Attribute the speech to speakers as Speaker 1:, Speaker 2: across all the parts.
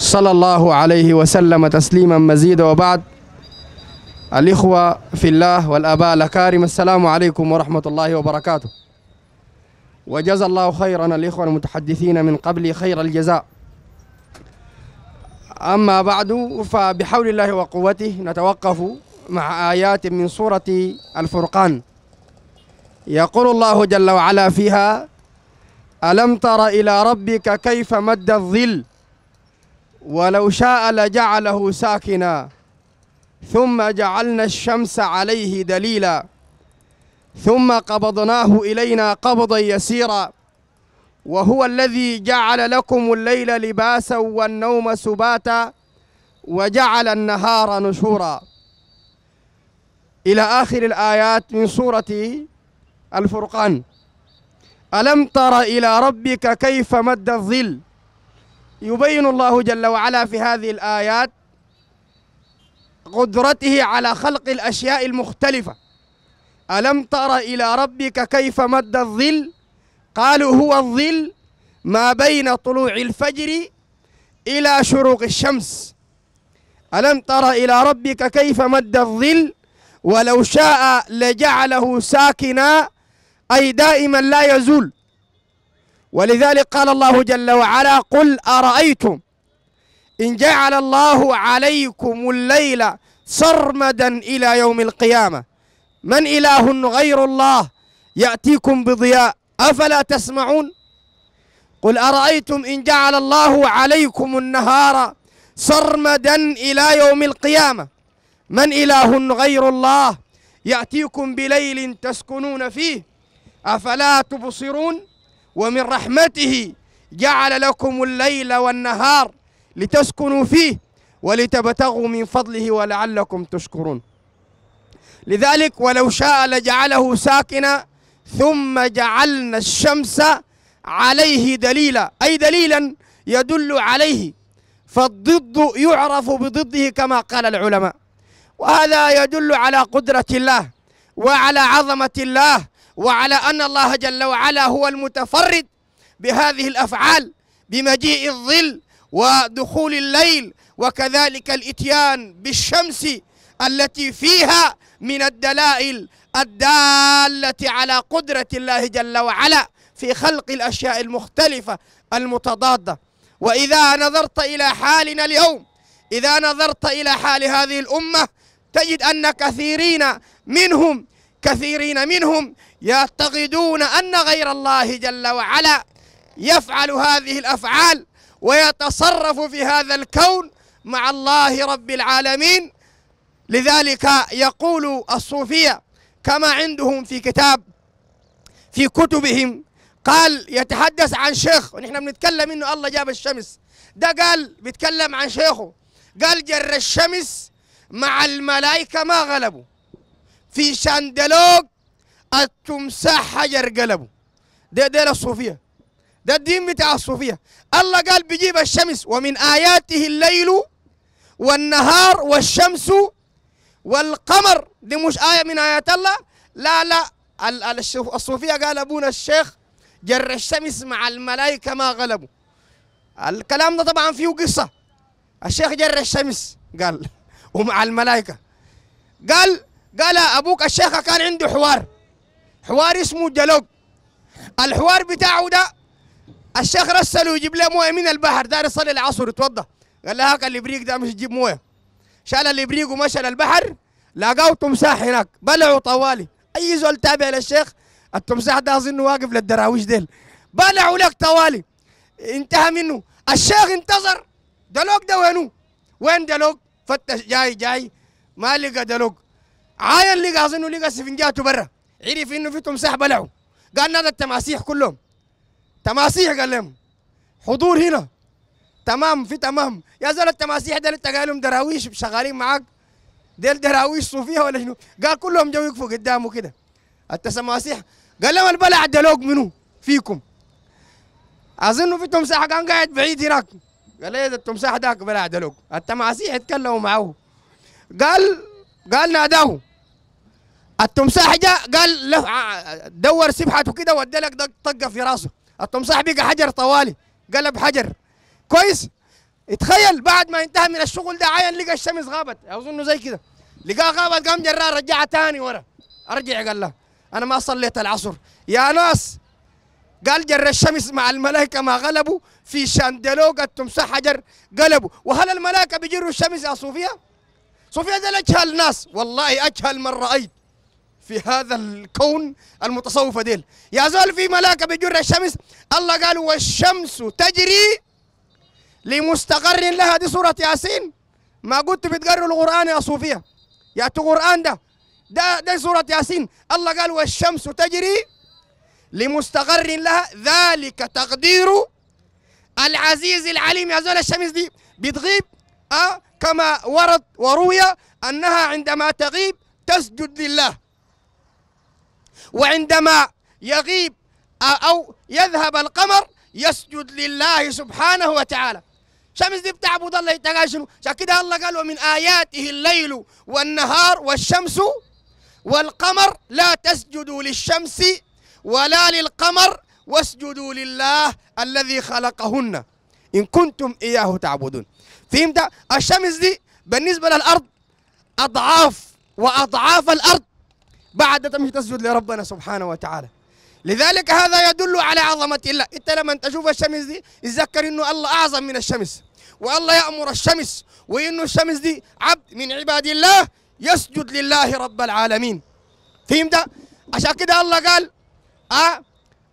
Speaker 1: صلى الله عليه وسلم تسليما مزيدا وبعد الإخوة في الله والآباء الأكارم السلام عليكم ورحمة الله وبركاته وجزى الله خيرا الإخوة المتحدثين من قبل خير الجزاء أما بعد فبحول الله وقوته نتوقف مع آيات من سورة الفرقان يقول الله جل وعلا فيها ألم تر إلى ربك كيف مد الظل ولو شاء لجعله ساكنا ثم جعلنا الشمس عليه دليلا ثم قبضناه إلينا قبضا يسيرا وهو الذي جعل لكم الليل لباسا والنوم سباتا وجعل النهار نشورا إلى آخر الآيات من سورة الفرقان ألم تر إلى ربك كيف مد الظل يبين الله جل وعلا في هذه الآيات قدرته على خلق الأشياء المختلفة ألم تر إلى ربك كيف مد الظل قالوا هو الظل ما بين طلوع الفجر إلى شروق الشمس ألم تر إلى ربك كيف مد الظل ولو شاء لجعله ساكنا أي دائما لا يزول ولذلك قال الله جل وعلا قل أرأيتم إن جعل الله عليكم الليل سرمدا إلى يوم القيامة من إله غير الله يأتيكم بضياء أفلا تسمعون قل أرأيتم إن جعل الله عليكم النهار سرمدا إلى يوم القيامة من إله غير الله يأتيكم بليل تسكنون فيه أفلا تبصرون ومن رحمته جعل لكم الليل والنهار لتسكنوا فيه ولتبتغوا من فضله ولعلكم تشكرون لذلك ولو شاء لجعله ساكنا ثم جعلنا الشمس عليه دليلا أي دليلا يدل عليه فالضد يعرف بضده كما قال العلماء وهذا يدل على قدرة الله وعلى عظمة الله وعلى أن الله جل وعلا هو المتفرد بهذه الأفعال بمجيء الظل ودخول الليل وكذلك الإتيان بالشمس التي فيها من الدلائل الدالة على قدرة الله جل وعلا في خلق الأشياء المختلفة المتضادة وإذا نظرت إلى حالنا اليوم إذا نظرت إلى حال هذه الأمة تجد أن كثيرين منهم كثيرين منهم يعتقدون أن غير الله جل وعلا يفعل هذه الأفعال ويتصرف في هذا الكون مع الله رب العالمين لذلك يقول الصوفية كما عندهم في كتاب في كتبهم قال يتحدث عن شيخ ونحن بنتكلم انه الله جاب الشمس ده قال بيتكلم عن شيخه قال جر الشمس مع الملائكة ما غلبوا في شاندلوك التمساح حجر قلبه ده ده الصوفية ده الدين بتاع الصوفية الله قال بيجيب الشمس ومن آياته الليل والنهار والشمس والقمر دي مش آية من آيات الله لا لا الصوفية قال أبونا الشيخ جر الشمس مع الملائكة ما غلبوا الكلام ده طبعا فيه قصة الشيخ جر الشمس قال ومع الملائكة قال قال ابوك الشيخ كان عنده حوار حوار اسمه جلوك الحوار بتاعه ده الشيخ رسله يجيب له مويه من البحر داير يصلي العصر يتوضا قال له هاك الابريق ده مش يجيب مويه شال الابريق ومشى للبحر لقاه تمساح هناك بلعوا طوالي اي زول تابع للشيخ التمساح ده اظنه واقف للدراويش ديل بلعوا لك طوالي انتهى منه الشيخ انتظر دلوك ده وينو وين دلوك فتش جاي جاي ما لقى دلوك عاين لقى اظن لقى سفنجاته برا عرف انه في تمساح بلعوا قال نادى التماسيح كلهم تماسيح قال لهم حضور هنا تمام في تمام يا زول التماسيح ده انت قال لهم دراويش شغالين معاك ديل دراويش صوفيه ولا شنو قال كلهم جو يقفوا قدامه كده التماسيح قال لهم البلع دلوق منو فيكم اظن في تمساح كان قاعد بعيد هناك قال لي إيه التمساح ذاك بلع دلوق التماسيح اتكلموا معه قال قال ناداه التمساح جاء قال له آه، دور سبحته كده وادى لك طقه في راسه التمساح بقى حجر طوالي قلب حجر كويس تخيل بعد ما انتهى من الشغل ده عين لقى الشمس غابت اظنه زي كده لقاها غابت قام جرار رجعها تاني ورا ارجع قال له انا ما صليت العصر يا ناس قال جر الشمس مع الملائكة ما غلبوا في شاندلوق التمساح حجر قلبوا وهل الملائكة بيجروا الشمس يا صوفيا؟ صوفيا ده أجهل ناس والله أجهل من رأيت في هذا الكون المتصوفة ديل يا زول في ملاكة بجر الشمس الله قال والشمس تجري لمستقر لها دي سورة ياسين ما قلت بتقروا القرآن يا صوفية يا قرآن ده ده ده سورة ياسين الله قال والشمس تجري لمستقر لها ذلك تقدير العزيز العليم يا زول الشمس دي بتغيب أه كما ورد وروي أنها عندما تغيب تسجد لله وعندما يغيب أو يذهب القمر يسجد لله سبحانه وتعالى شمس دي بتعبد الله تعالى شنو عشان كده الله قال ومن آياته الليل والنهار والشمس والقمر لا تسجدوا للشمس ولا للقمر واسجدوا لله الذي خلقهن إن كنتم إياه تعبدون فهمت الشمس دي بالنسبة للأرض أضعاف وأضعاف الأرض بعد تمشي تسجد لربنا سبحانه وتعالى لذلك هذا يدل على عظمة الله انت لما تشوف الشمس دي اتذكر انه الله اعظم من الشمس والله يأمر الشمس وانه الشمس دي عبد من عباد الله يسجد لله رب العالمين فهمت عشان كده الله قال أه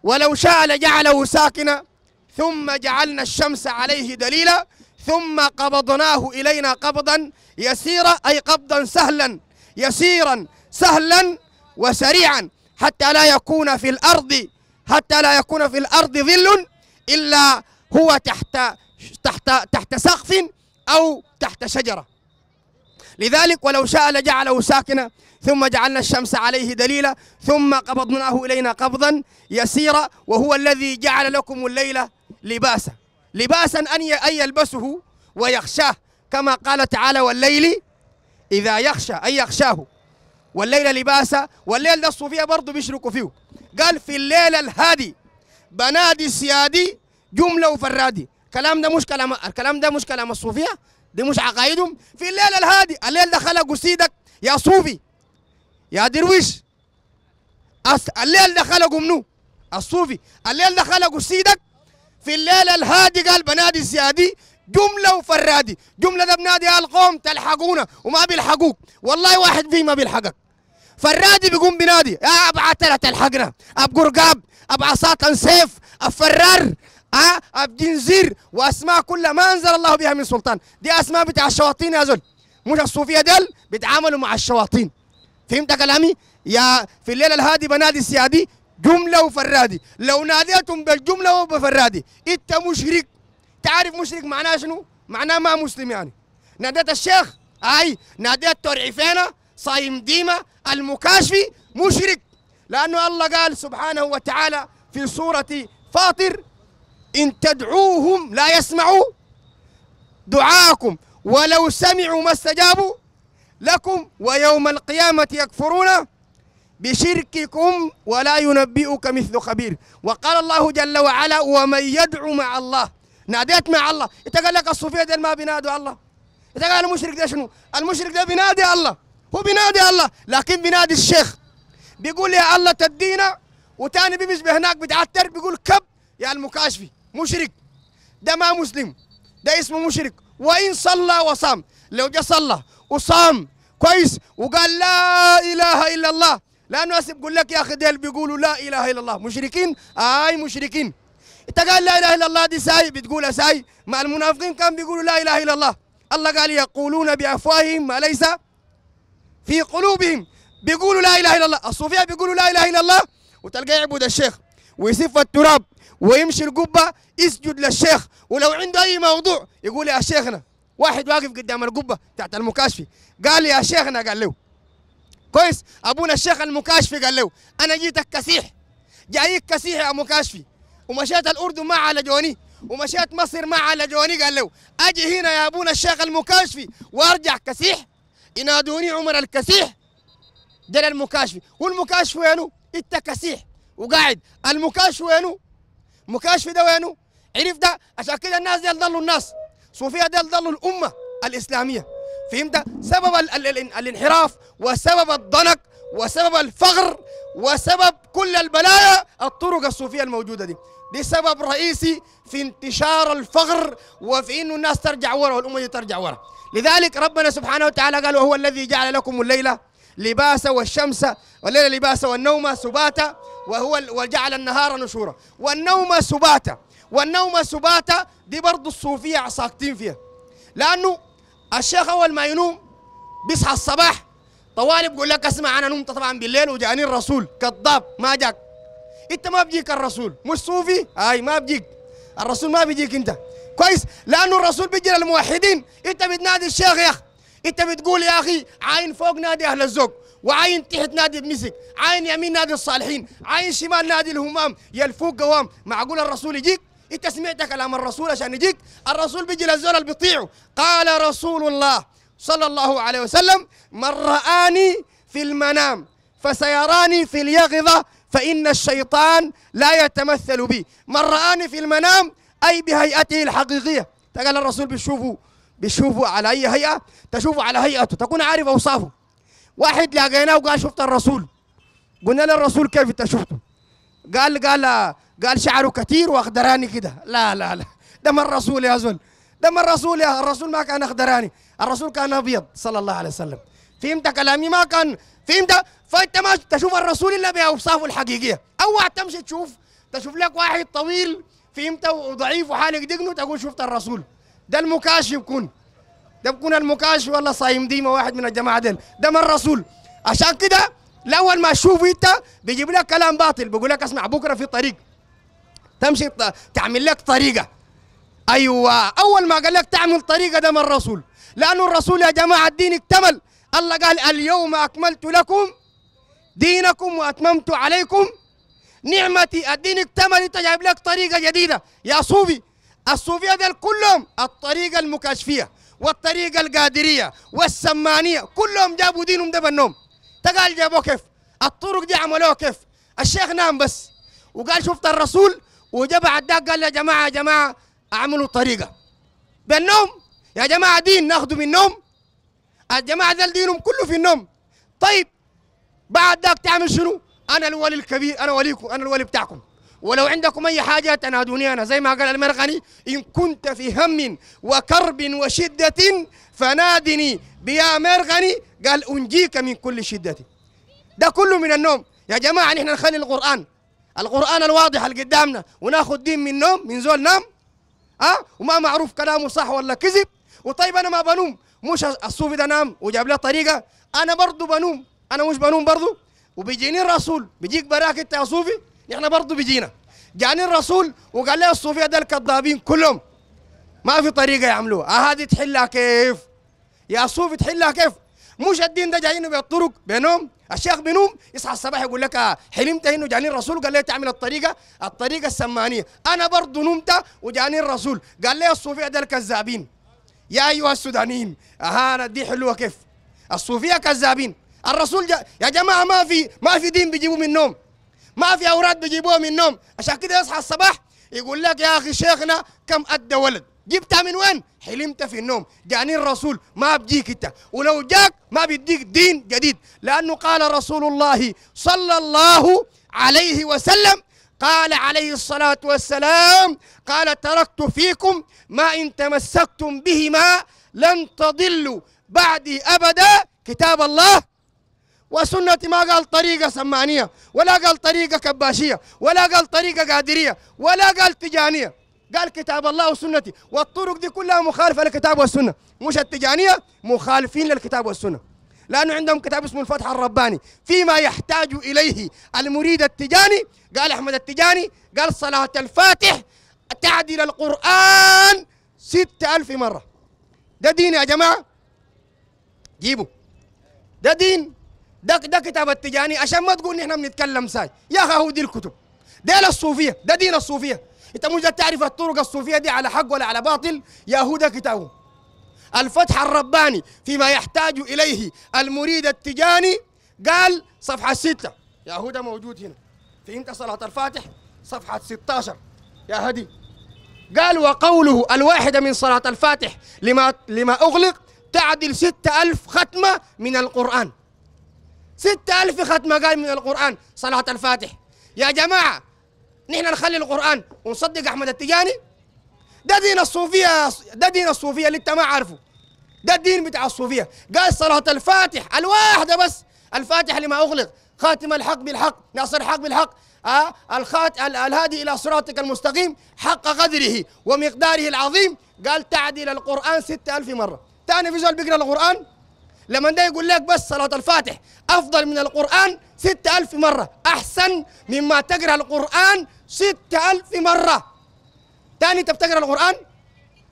Speaker 1: ولو شاء لجعله ساكنا ثم جعلنا الشمس عليه دليلا ثم قبضناه إلينا قبضا يسيرا أي قبضا سهلا يسيرا سهلا وسريعا حتى لا يكون في الأرض حتى لا يكون في الأرض ظل إلا هو تحت تحت تحت سقف أو تحت شجرة لذلك ولو شاء لجعله ساكنا ثم جعلنا الشمس عليه دليلا ثم قبضناه إلينا قبضا يسيرا وهو الذي جعل لكم الليل لباسا لباسا أن يلبسه ويخشاه كما قال تعالى والليل إذا يخشى أي يخشاه والليلة لباسة والليل ده الصوفية برضه بيشركوا فيه قال في الليل الهادي بنادي سيادي جملة وفرادي كلام ده مش كلام الكلام ده مش كلام الصوفية دي مش عقائدهم في الليل الهادي الليل ده خلقوا سيدك يا صوفي يا درويش الليل ده خلقوا منو الصوفي الليل ده خلقوا سيدك في الليل الهادي قال بنادي سيادي جملة وفرادي جملة ده بنادي القوم تلحقونا وما بيلحقوك والله واحد فيه ما بيلحقك فرادي بيقوم بينادي يا ابو عتلة الحقرة ابو قرقاب ابو عصاة سيف افرار ها أه؟ جنزير واسماء كلها ما انزل الله بها من سلطان دي اسماء بتاع الشواطين يا زول مش الصوفيه ديل بيتعاملوا مع الشواطين فهمت كلامي يا في الليله الهادي بنادي السيادي جمله وفرادي لو ناديتهم بالجمله وبفرادي انت مشرك تعرف مشرك معناه شنو معناه ما مسلم يعني ناديت الشيخ اي ناديت تور عفينه صايم ديما المكاشفي مشرك لأنه الله قال سبحانه وتعالى في سورة فاطر إن تدعوهم لا يسمعوا دعاءكم ولو سمعوا ما استجابوا لكم ويوم القيامة يكفرون بشرككم ولا ينبئك مثل خبير وقال الله جل وعلا ومن يدعو مع الله ناديت مع الله انت قال لك الصوفيه ما بينادوا الله انت قال المشرك ده شنو المشرك ده بينادي الله هو بينادي الله لكن بينادي الشيخ بيقول يا الله تدينا وتاني بيمشي هناك بتعتر بيقول كب يا المكاشفي مشرك ده ما مسلم ده اسمه مشرك وان صلى وصام لو جه صلى وصام كويس وقال لا اله الا الله لانه هسه بقول لك يا اخي ديل بيقولوا لا اله الا الله مشركين اي مشركين انت قال لا اله الا الله دي ساي بتقولها ساي مع المنافقين كان بيقولوا لا اله الا الله الله قال يقولون بافواههم ما ليس في قلوبهم بيقولوا لا اله الا الله الصوفيه بيقولوا لا اله الا الله وتلقاه يعبد الشيخ ويسف التراب ويمشي القبه يسجد للشيخ ولو عنده اي موضوع يقول يا شيخنا واحد واقف قدام القبه تحت المكاشفي قال يا شيخنا قال له كويس ابونا الشيخ المكاشفي قال له انا جيتك كسيح جايك كسيح يا مكاشفي ومشيت الاردن ما على جواني ومشيت مصر ما على جواني قال له اجي هنا يا ابونا الشيخ المكاشفي وارجع كسيح ينادوني عمر الكسيح ده المكاشفي والمكاشف وينو انت كسيح وقاعد المكاشف وينو مكاشف ده وينو عرف ده عشان كده الناس دي ضلوا الناس صوفيا دي ضلوا الامه الاسلاميه فهمت سبب ال ال ال الانحراف وسبب الضنك وسبب الفقر وسبب كل البلايا الطرق الصوفيه الموجوده دي دي سبب رئيسي في انتشار الفقر وفي انه الناس ترجع ورا والامه ترجع ورا لذلك ربنا سبحانه وتعالى قال وهو الذي جعل لكم الليله لباسا والشمس والليل لباسا والنوم سباتا وهو وجعل النهار نشورا والنوم سباتا والنوم سباتا دي برضه الصوفيه ساكتين فيها لانه الشيخ اول ما ينوم بيصحى الصباح طوالب يقول لك اسمع انا نمت طبعا بالليل وجاني الرسول كذاب ما جاك انت ما بيجيك الرسول مش صوفي هاي ما بيجيك الرسول ما بيجيك انت كويس لانه الرسول بيجي للموحدين انت بتنادي الشيخ يا اخي انت بتقول يا اخي عين فوق نادي اهل الزوق وعين تحت نادي المسك عين يمين نادي الصالحين عين شمال نادي الهمام يا الفوق قوام معقول الرسول يجيك انت سمعت كلام الرسول عشان يجيك الرسول بيجي للزول اللي بيطيعه قال رسول الله صلى الله عليه وسلم من رآني في المنام فسيراني في اليقظه فإن الشيطان لا يتمثل بي من رآني في المنام أي بهيئته الحقيقية تقال الرسول بيشوفه بيشوفه على أي هيئة تشوفه على هيئته تكون عارف أوصافه واحد لقيناه وقال شفت الرسول قلنا له الرسول كيف انت شفته قال قال قال شعره كثير واخدراني كده لا لا لا ده من الرسول يا زول ده من الرسول يا الرسول ما كان اخدراني الرسول كان ابيض صلى الله عليه وسلم فهمت كلامي ما كان فهمت فانت ما تشوف الرسول الا باوصافه الحقيقيه اوعى تمشي تشوف تشوف لك واحد طويل فهمت وضعيف وحالق دقنه تقول شفت الرسول ده المكاش يكون ده بكون المكاش والله صايم ديما واحد من الجماعه ديل ده من الرسول عشان كده الاول ما تشوف انت بيجيب لك كلام باطل بيقول لك اسمع بكره في طريق تمشي تعمل لك طريقه ايوه اول ما قال لك تعمل طريقه ده من الرسول لانه الرسول يا جماعه الدين اكتمل الله قال اليوم أكملت لكم دينكم وأتممت عليكم نعمتي الدين اكتمل انت جايب لك طريقة جديدة يا صوفي الصوفية ديل كلهم الطريقة المكاشفية والطريقة القادرية والسمانية كلهم جابوا دينهم ده بالنوم تقال جابوه كيف الطرق دي عملوها كيف الشيخ نام بس وقال شفت الرسول وجا بعد ده قال يا جماعة يا جماعة اعملوا طريقة بالنوم يا جماعة دين ناخده من النوم الجماعه ذل دينهم كله في النوم طيب بعد ذاك تعمل شنو انا الولي الكبير انا وليكم انا الولي بتاعكم ولو عندكم اي حاجه تنادوني انا زي ما قال المرغني ان كنت في هم وكرب وشده فنادني بيا مرغني قال انجيك من كل شده ده كله من النوم يا جماعه نحن نخلي القران القران الواضح اللي قدامنا وناخذ دين من نوم من زول نام اه وما معروف كلامه صح ولا كذب وطيب انا ما بنوم مش الصوفي ده نام وجاب له طريقه انا برضه بنوم انا مش بنوم برضه وبيجيني الرسول بيجيك براك انت يا صوفي نحن برضه بيجينا جاني الرسول وقال لي الصوفيه ده الكذابين كلهم ما في طريقه يعملوها آه، هذه تحلها كيف يا صوفي تحلها كيف مش الدين ده جايين بالطرق بينهم الشيخ بنوم يصحى الصباح يقول لك آه، حلمت انه جاني الرسول قال لي تعمل الطريقه الطريقه السمانيه انا برضه نمت وجاني الرسول قال لي الصوفيه ده الكذابين يا أيها السودانيين اهانا دي حلوة كيف الصوفية كذابين الرسول جا... يا جماعة ما في ما في دين بيجيبوه من النوم ما في أوراد بيجيبوها من النوم عشان كده يصحى الصباح يقول لك يا أخي شيخنا كم أدى ولد جبتها من وين؟ حلمت في النوم جاني الرسول ما بجيك انت ولو جاك ما بيديك دين جديد لأنه قال رسول الله صلى الله عليه وسلم قال عليه الصلاة والسلام قال تركت فيكم ما إن تمسكتم بهما لن تضلوا بعدي أبدا كتاب الله وسنة ما قال طريقة سمانية ولا قال طريقة كباشية ولا قال طريقة قادرية ولا قال تجانية قال كتاب الله وسنتي والطرق دي كلها مخالفة للكتاب والسنة مش التجانية مخالفين للكتاب والسنة لانه عندهم كتاب اسمه الفتح الرباني فيما يحتاج اليه المريد التجاني قال احمد التجاني قال صلاه الفاتح تعدل القران ستة ألف مرة ده دين يا جماعة جيبوا ده دين ده ده كتاب التجاني عشان ما تقول نحن بنتكلم ساي يا اخي هو دي الكتب ده الصوفية ده دين الصوفية انت مش تعرف الطرق الصوفية دي على حق ولا على باطل يا هو ده كتابه الفتح الرباني فيما يحتاج إليه المريد التجاني قال صفحة ستة يا هدى موجود هنا في انت صلاة الفاتح صفحة 16 يا هدي قال وقوله الواحدة من صلاة الفاتح لما, لما أغلق تعدل ستة ألف ختمة من القرآن ستة ألف ختمة قال من القرآن صلاة الفاتح يا جماعة نحن نخلي القرآن ونصدق أحمد التجاني ده دين الصوفيه ده دين الصوفيه اللي انت ما عارفه ده الدين بتاع الصوفيه قال صلاه الفاتح الواحده بس الفاتح اللي ما اغلق خاتم الحق بالحق ناصر الحق بالحق آه الخات الهادي الى صراطك المستقيم حق قدره ومقداره العظيم قال تعديل القران 6000 مره ثاني في زول بيقرا القران لما ده يقول لك بس صلاه الفاتح افضل من القران 6000 مره احسن مما تقرا القران 6000 مره تاني انت بتقرا القران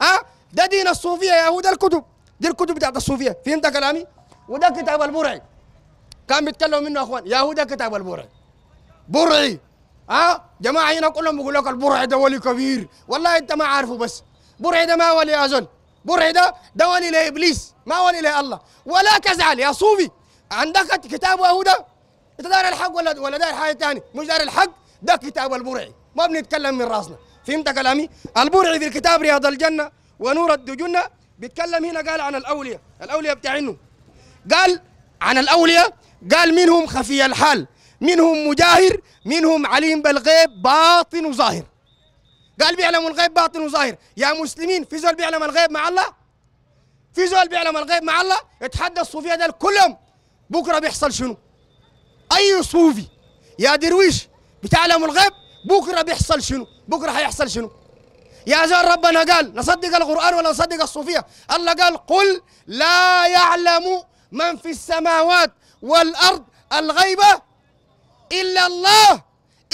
Speaker 1: ها أه؟ ده دين الصوفيه يا هو ده الكتب دي الكتب بتاعت الصوفيه فهمت كلامي وده كتاب البرعي كان بيتكلم منه اخوان يا هو ده كتاب البرعي برعي ها أه؟ جماعه هنا كلهم بيقول لك البرعي ده ولي كبير والله انت ما عارفه بس برعي ده ما ولي اظن برعي ده ده ولي لابليس ما ولي لله ولا تزعل يا صوفي عندك كتاب هو ده انت داري الحق ولا ولا داري حاجه ثانيه مش داري الحق ده كتاب البرعي ما بنتكلم من راسنا فهمت كلامي البرعي في الكتاب رياض الجنه ونور الدجنه بيتكلم هنا قال عن الاولياء الاولياء بتاعينه قال عن الاولياء قال منهم خفي الحال منهم مجاهر منهم عليم بالغيب باطن وظاهر قال بيعلموا الغيب باطن وظاهر يا مسلمين في زول بيعلم الغيب مع الله في زول بيعلم الغيب مع الله اتحدى الصوفيه ده كلهم بكره بيحصل شنو اي صوفي يا درويش بتعلم الغيب بكره بيحصل شنو بكره هيحصل شنو؟ يا زار ربنا قال نصدق القرآن ولا نصدق الصوفية الله قال قل لا يعلم من في السماوات والأرض الغيبة إلا الله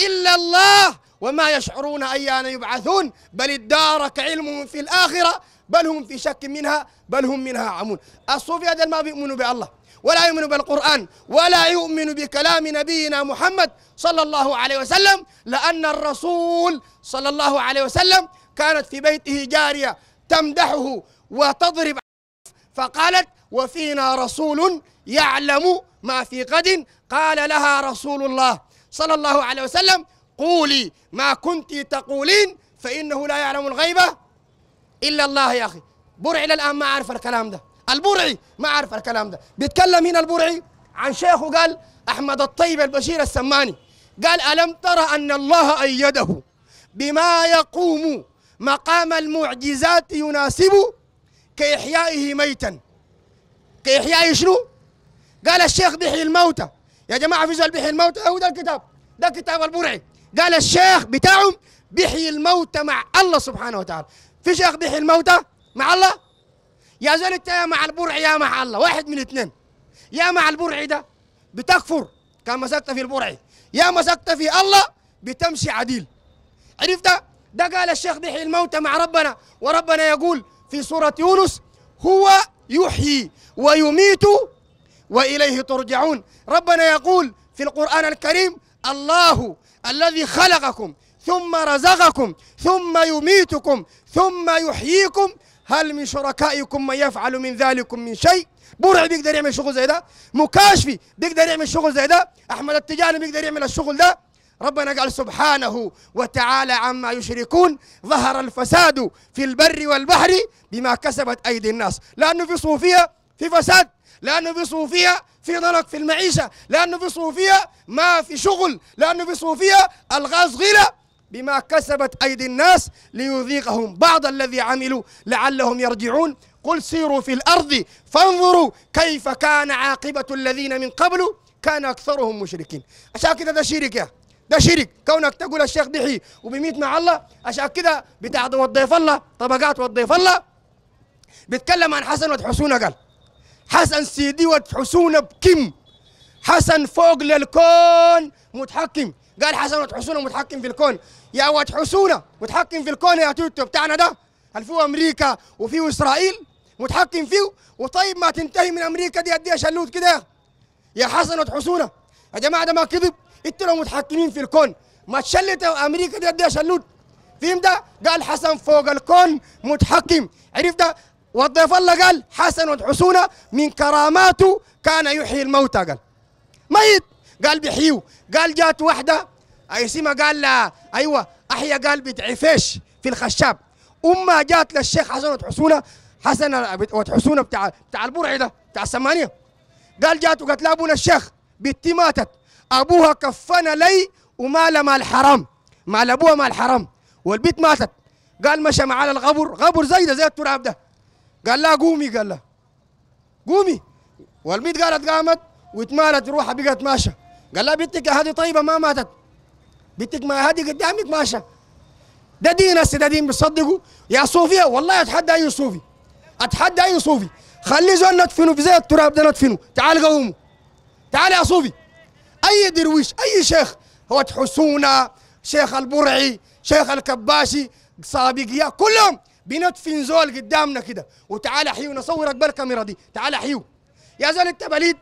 Speaker 1: إلا الله وما يشعرون أيان يبعثون بل ادارك علمهم في الآخرة بل هم في شك منها بل هم منها عمون الصوفية ما بيؤمنوا بالله ولا يؤمن بالقرآن ولا يؤمن بكلام نبينا محمد صلى الله عليه وسلم لأن الرسول صلى الله عليه وسلم كانت في بيته جارية تمدحه وتضرب فقالت وفينا رسول يعلم ما في غد قال لها رسول الله صلى الله عليه وسلم قولي ما كنت تقولين فإنه لا يعلم الغيبة إلا الله يا أخي برع إلى الآن ما أعرف الكلام ده البرعي ما عارف الكلام ده بيتكلم هنا البرعي عن شيخه قال أحمد الطيب البشير السماني قال ألم ترى أن الله أيده بما يقوم مقام المعجزات يناسب كإحيائه ميتا كإحيائه شنو؟ قال الشيخ بيحيي الموتى يا جماعة في زول بيحيي الموتى هو ده الكتاب ده كتاب البرعي قال الشيخ بتاعهم بيحيي الموتى مع الله سبحانه وتعالى في شيخ بيحيي الموتى مع الله يا زول انت يا مع البرع يا مع الله واحد من اثنين يا مع البرع ده بتكفر كان مسكت في البرع يا مسكت في الله بتمشي عديل عرفت ده قال الشيخ بيحيي الموت مع ربنا وربنا يقول في سورة يونس هو يحيي ويميت وإليه ترجعون ربنا يقول في القرآن الكريم الله الذي خلقكم ثم رزقكم ثم يميتكم ثم يحييكم هل من شركائكم من يفعل من ذلكم من شيء برع بيقدر يعمل شغل زي ده مكاشفي بيقدر يعمل شغل زي ده احمد التجاني بيقدر يعمل الشغل ده ربنا قال سبحانه وتعالى عما يشركون ظهر الفساد في البر والبحر بما كسبت ايدي الناس لانه في صوفيه في فساد لانه في صوفيه في ضنك في المعيشه لانه في صوفيه ما في شغل لانه في صوفيه الغاز غله بما كسبت أيدي الناس ليذيقهم بعض الذي عملوا لعلهم يرجعون قل سيروا في الأرض فانظروا كيف كان عاقبة الذين من قبل كان أكثرهم مشركين عشان كده ده شرك يا ده شرك كونك تقول الشيخ دحي وبميت مع الله عشان كده بتاع وضيف الله طبقات وضيف الله بيتكلم عن حسن وتحسون قال حسن سيدي وتحسون بكم حسن فوق للكون متحكم قال حسن وتحسون متحكم في الكون يا واد حسونه متحكم في الكون يا توتو بتاعنا ده هل فيه امريكا وفيه اسرائيل متحكم فيه وطيب ما تنتهي من امريكا دي اديها شلوت كده يا حسنة حسونه يا جماعه ده ما كذب انتوا لو متحكمين في الكون ما تشلت امريكا دي اديها شلوت فهم ده قال حسن فوق الكون متحكم عرف ده والضيف الله قال حسن حسونه من كراماته كان يحيي الموتى قال ميت قال بيحيوا قال جات واحده اسمها قال ايوه احيا قلبي تعفيش في الخشاب اما جات للشيخ حسن وتحسونه حسن وتحسونه بتاع بتاع البرعي ده بتاع السمانيه قال جات وقالت لابونا ابونا الشيخ بنتي ماتت ابوها كفن لي ومال مال حرام مال ابوها مال حرام والبيت ماتت قال مشى معاه الغبر غبر زي ده زي التراب ده قال لا قومي قال لا قومي والبيت قالت قامت واتمالت روحها بقت ماشيه قال لا بنتك هذه طيبه ما ماتت بنتك ما هادي قدامك ماشى ده دين هسه ده دين بتصدقوا يا صوفيه والله اتحدى اي صوفي اتحدى اي صوفي خلي زول ندفنه في زي التراب ده ندفنه تعال قوموا تعال يا صوفي اي درويش اي شيخ هو حسونه شيخ البرعي شيخ الكباشي صابقيا كلهم بندفن زول قدامنا كده وتعال احيو نصورك بالكاميرا دي تعال احيو يا زول انت بليد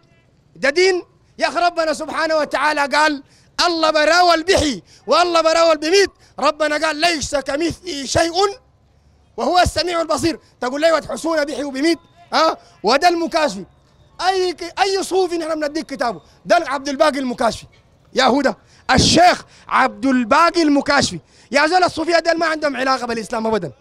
Speaker 1: ده دين يا اخي ربنا سبحانه وتعالى قال الله براول بحي والله براول بميت ربنا قال ليس كمثله شيء وهو السميع البصير تقول لي وتحسون بحي وبميت ها أه؟ وده المكاشفي اي اي صوفي نحن بنديك كتابه ده عبد الباقي المكاشفي يا هدى الشيخ عبد الباقي المكاشفي يا زول الصوفيه ده ما عندهم علاقه بالاسلام ابدا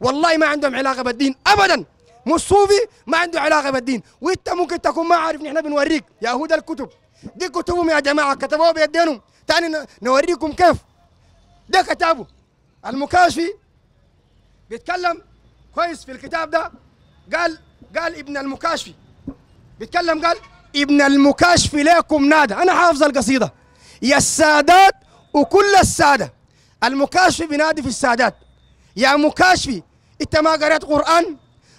Speaker 1: والله ما عندهم علاقه بالدين ابدا مش صوفي ما عنده علاقه بالدين وانت ممكن تكون ما عارف نحن بنوريك يا هدى الكتب دي كتبهم يا جماعه كتبوها بيدينهم تاني نوريكم كيف ده كتابه المكاشفي بيتكلم كويس في الكتاب ده قال قال ابن المكاشفي بيتكلم قال ابن المكاشفي لكم نادى انا حافظ القصيده يا السادات وكل الساده المكاشفي بينادي في السادات يا مكاشفي انت ما قريت قران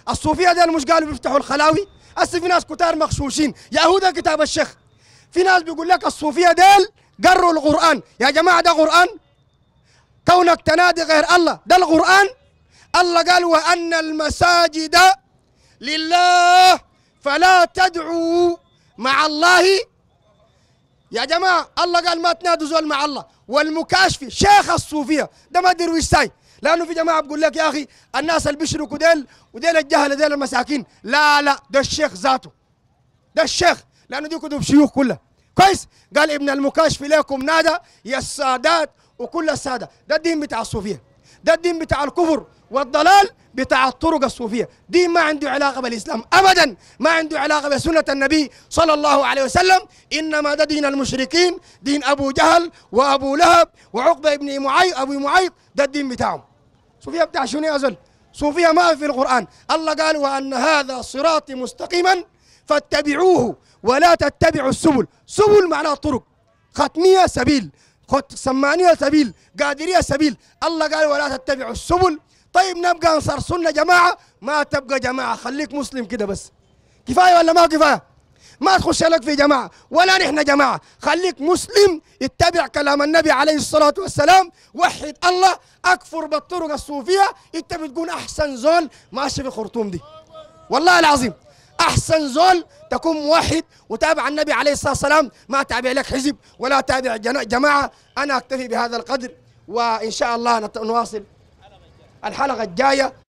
Speaker 1: الصوفيه ده مش قالوا بيفتحوا الخلاوي هسه في ناس كتار مغشوشين يا هو ده كتاب الشيخ في ناس بيقول لك الصوفيه ديل قروا القران يا جماعه ده قران كونك تنادي غير الله ده القران الله قال وان المساجد لله فلا تدعوا مع الله يا جماعه الله قال ما تنادوا زول مع الله والمكاشفي شيخ الصوفيه ده ما درويش ساي لانه في جماعه بقول لك يا اخي الناس اللي بيشركوا ديل وديل الجهله ديل المساكين لا لا ده الشيخ ذاته ده الشيخ لانه دي كتب شيوخ كلها كويس قال ابن المكاشف لكم نادى يا السادات وكل الساده ده الدين بتاع الصوفيه ده الدين بتاع الكفر والضلال بتاع الطرق الصوفيه دين ما عنده علاقه بالاسلام ابدا ما عنده علاقه بسنه النبي صلى الله عليه وسلم انما ده دين المشركين دين ابو جهل وابو لهب وعقبه ابن معيط ابو معيط ده الدين بتاعهم صوفيه بتاع شنو يا زول صوفيه ما في القران الله قال وان هذا صراطي مستقيما فاتبعوه ولا تتبعوا السبل سبل معناها طرق ختمية سبيل سمانية سبيل قادرية سبيل الله قال ولا تتبعوا السبل طيب نبقى انصار سنة جماعة ما تبقى جماعة خليك مسلم كده بس كفاية ولا ما كفاية ما تخش لك في جماعة ولا نحن جماعة خليك مسلم اتبع كلام النبي عليه الصلاة والسلام وحد الله أكفر بالطرق الصوفية انت بتكون أحسن زول ماشي في خرطوم دي والله العظيم احسن زول تكون موحد وتابع النبي عليه الصلاه والسلام ما تابع لك حزب ولا تابع جماعه انا اكتفي بهذا القدر وان شاء الله نواصل الحلقه الجايه